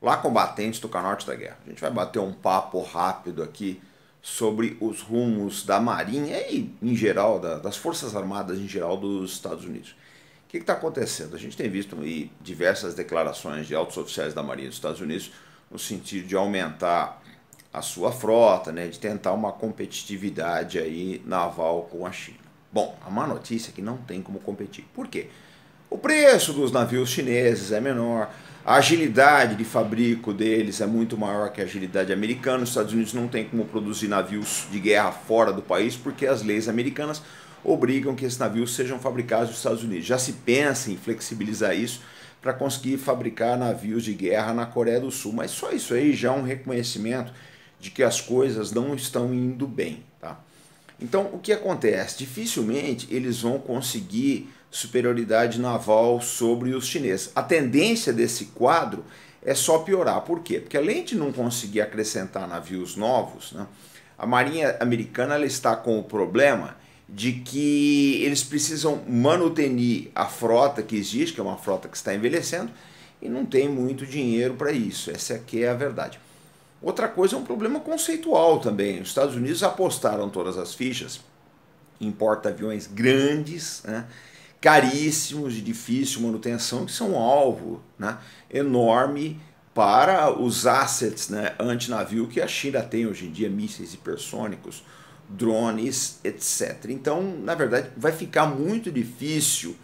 Lá combatentes do Canorte da Guerra. A gente vai bater um papo rápido aqui sobre os rumos da Marinha e, em geral, da, das Forças Armadas em geral dos Estados Unidos. O que está acontecendo? A gente tem visto aí diversas declarações de altos oficiais da Marinha dos Estados Unidos no sentido de aumentar a sua frota, né, de tentar uma competitividade aí naval com a China. Bom, a má notícia é que não tem como competir. Por quê? O preço dos navios chineses é menor, a agilidade de fabrico deles é muito maior que a agilidade americana. Os Estados Unidos não tem como produzir navios de guerra fora do país porque as leis americanas obrigam que esses navios sejam fabricados nos Estados Unidos. Já se pensa em flexibilizar isso para conseguir fabricar navios de guerra na Coreia do Sul, mas só isso aí já é um reconhecimento de que as coisas não estão indo bem, tá? Então, o que acontece? Dificilmente eles vão conseguir superioridade naval sobre os chineses. A tendência desse quadro é só piorar. Por quê? Porque além de não conseguir acrescentar navios novos, né, a Marinha Americana está com o problema de que eles precisam manutenir a frota que existe, que é uma frota que está envelhecendo, e não tem muito dinheiro para isso. Essa aqui é a verdade. Outra coisa é um problema conceitual também. Os Estados Unidos apostaram todas as fichas em porta-aviões grandes, né, caríssimos, de difícil manutenção, que são um alvo né, enorme para os assets né, antinavio que a China tem hoje em dia, mísseis hipersônicos, drones, etc. Então, na verdade, vai ficar muito difícil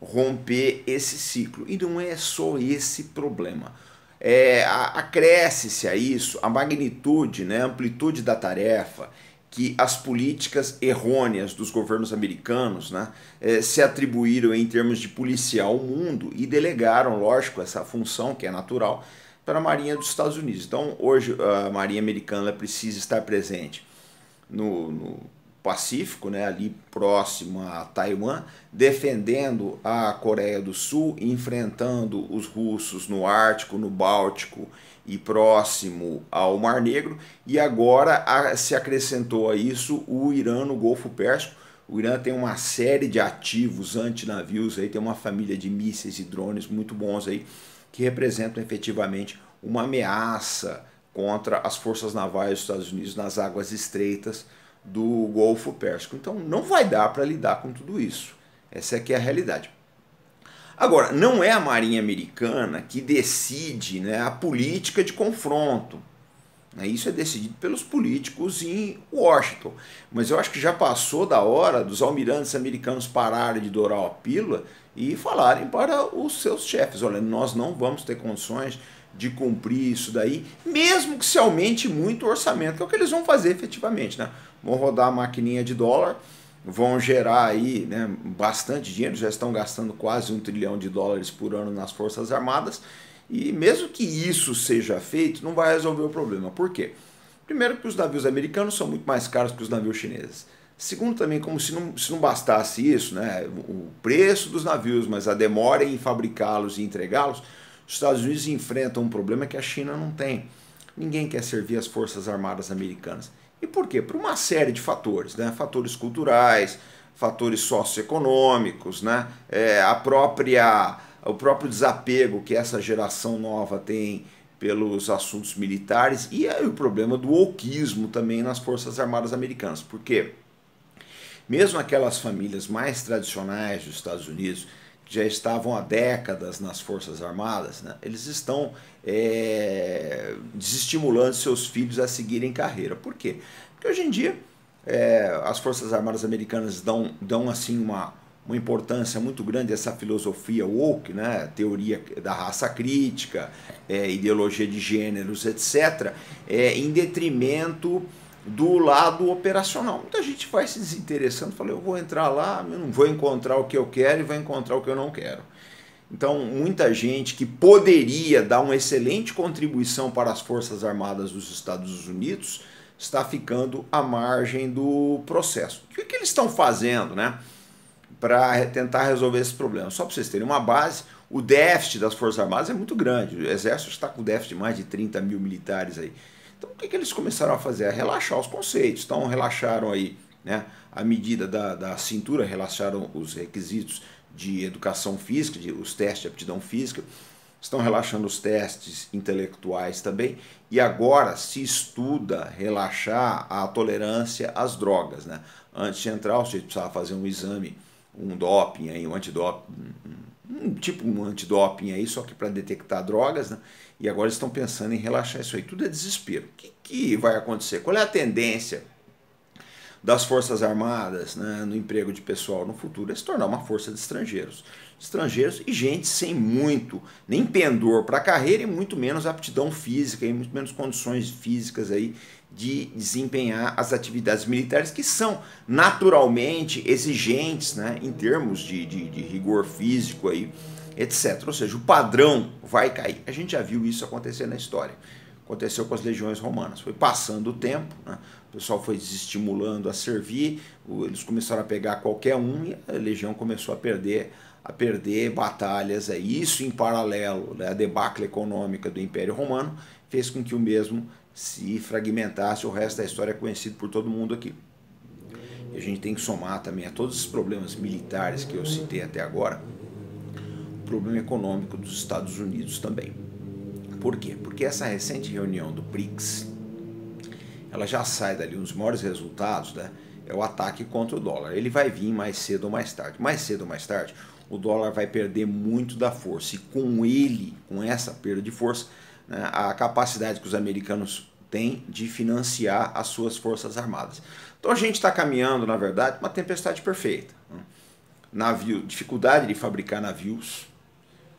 romper esse ciclo. E não é só esse problema. É, Acresce-se a isso a magnitude, né, a amplitude da tarefa que as políticas errôneas dos governos americanos né, eh, se atribuíram em termos de policiar o mundo e delegaram, lógico, essa função que é natural para a Marinha dos Estados Unidos. Então, hoje a Marinha Americana precisa estar presente no, no Pacífico, né, ali próximo a Taiwan, defendendo a Coreia do Sul, enfrentando os russos no Ártico, no Báltico e próximo ao Mar Negro, e agora a, se acrescentou a isso o Irã no Golfo Pérsico. O Irã tem uma série de ativos antinavios, aí, tem uma família de mísseis e drones muito bons aí, que representam efetivamente uma ameaça contra as forças navais dos Estados Unidos nas águas estreitas do Golfo Pérsico. Então não vai dar para lidar com tudo isso. Essa é que é a realidade. Agora, não é a Marinha Americana que decide né, a política de confronto. Né, isso é decidido pelos políticos em Washington. Mas eu acho que já passou da hora dos almirantes americanos pararem de dourar a pílula e falarem para os seus chefes: olha, nós não vamos ter condições de cumprir isso daí, mesmo que se aumente muito o orçamento, que é o que eles vão fazer efetivamente, né? Vão rodar a maquininha de dólar, vão gerar aí né, bastante dinheiro, já estão gastando quase um trilhão de dólares por ano nas Forças Armadas, e mesmo que isso seja feito, não vai resolver o problema. Por quê? Primeiro que os navios americanos são muito mais caros que os navios chineses. Segundo também, como se não, se não bastasse isso, né, o preço dos navios, mas a demora em fabricá-los e entregá-los, os Estados Unidos enfrentam um problema que a China não tem. Ninguém quer servir as Forças Armadas Americanas. E por quê? Por uma série de fatores, né? Fatores culturais, fatores socioeconômicos, né? É, a própria, o próprio desapego que essa geração nova tem pelos assuntos militares e aí o problema do oquismo também nas Forças Armadas Americanas. Por quê? Mesmo aquelas famílias mais tradicionais dos Estados Unidos, já estavam há décadas nas Forças Armadas, né? eles estão é, desestimulando seus filhos a seguirem carreira. Por quê? Porque hoje em dia é, as Forças Armadas Americanas dão, dão assim uma, uma importância muito grande essa filosofia woke, né? teoria da raça crítica, é, ideologia de gêneros, etc., é, em detrimento do lado operacional. Muita gente vai se desinteressando, fala, eu vou entrar lá, eu não vou encontrar o que eu quero e vou encontrar o que eu não quero. Então, muita gente que poderia dar uma excelente contribuição para as Forças Armadas dos Estados Unidos está ficando à margem do processo. O que, é que eles estão fazendo né, para tentar resolver esse problema? Só para vocês terem uma base, o déficit das Forças Armadas é muito grande. O Exército está com déficit de mais de 30 mil militares aí. Então, o que, que eles começaram a fazer? A relaxar os conceitos. Então, relaxaram aí né, a medida da, da cintura, relaxaram os requisitos de educação física, de, os testes de aptidão física, estão relaxando os testes intelectuais também, e agora se estuda relaxar a tolerância às drogas. Né? Antes de entrar, o sujeito precisava fazer um exame, um doping, aí, um antidoping, um tipo um antidoping aí, só que para detectar drogas, né? e agora estão pensando em relaxar isso aí. Tudo é desespero. O que, que vai acontecer? Qual é a tendência? das Forças Armadas né, no emprego de pessoal no futuro é se tornar uma força de estrangeiros. Estrangeiros e gente sem muito, nem pendor para a carreira e muito menos aptidão física e muito menos condições físicas aí de desempenhar as atividades militares que são naturalmente exigentes né, em termos de, de, de rigor físico aí, etc. Ou seja, o padrão vai cair. A gente já viu isso acontecer na história aconteceu com as legiões romanas. Foi passando o tempo, né? o pessoal foi desestimulando a servir, eles começaram a pegar qualquer um e a legião começou a perder a perder batalhas. É isso em paralelo né? a debacle econômica do Império Romano fez com que o mesmo se fragmentasse. O resto da história é conhecido por todo mundo aqui. E a gente tem que somar também a todos os problemas militares que eu citei até agora, o problema econômico dos Estados Unidos também. Por quê? Porque essa recente reunião do BRICS, ela já sai dali, um dos maiores resultados, né? É o ataque contra o dólar. Ele vai vir mais cedo ou mais tarde. Mais cedo ou mais tarde, o dólar vai perder muito da força. E com ele, com essa perda de força, né, a capacidade que os americanos têm de financiar as suas forças armadas. Então a gente está caminhando, na verdade, uma tempestade perfeita. Né? Navio, dificuldade de fabricar navios,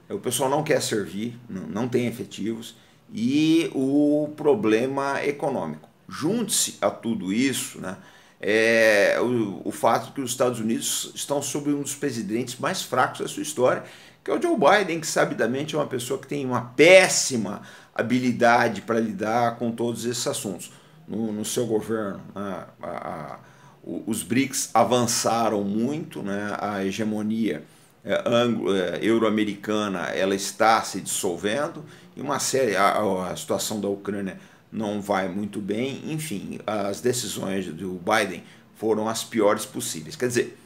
é, o pessoal não quer servir, não tem efetivos, e o problema econômico. Junte-se a tudo isso né, é o, o fato que os Estados Unidos estão sob um dos presidentes mais fracos da sua história, que é o Joe Biden, que sabidamente é uma pessoa que tem uma péssima habilidade para lidar com todos esses assuntos. No, no seu governo, né, a, a, a, os BRICS avançaram muito, né, a hegemonia é, é, euro-americana ela está se dissolvendo e uma série a, a, situação da Ucrânia não vai muito bem enfim as decisões do Biden foram as piores possíveis quer dizer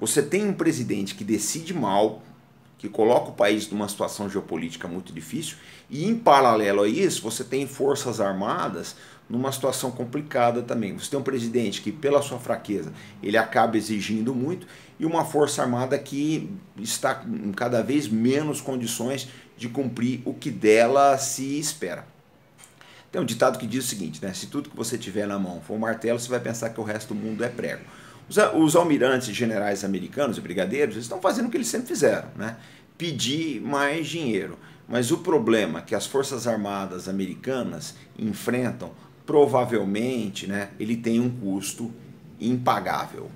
você tem um presidente que decide mal que coloca o país numa situação geopolítica muito difícil e em paralelo a isso você tem forças armadas numa situação complicada também. Você tem um presidente que, pela sua fraqueza, ele acaba exigindo muito e uma força armada que está em cada vez menos condições de cumprir o que dela se espera. Tem um ditado que diz o seguinte, né? Se tudo que você tiver na mão for um martelo, você vai pensar que o resto do mundo é prego. Os, os almirantes e generais americanos e brigadeiros estão fazendo o que eles sempre fizeram, né? Pedir mais dinheiro. Mas o problema que as Forças Armadas americanas enfrentam provavelmente né, ele tem um custo impagável.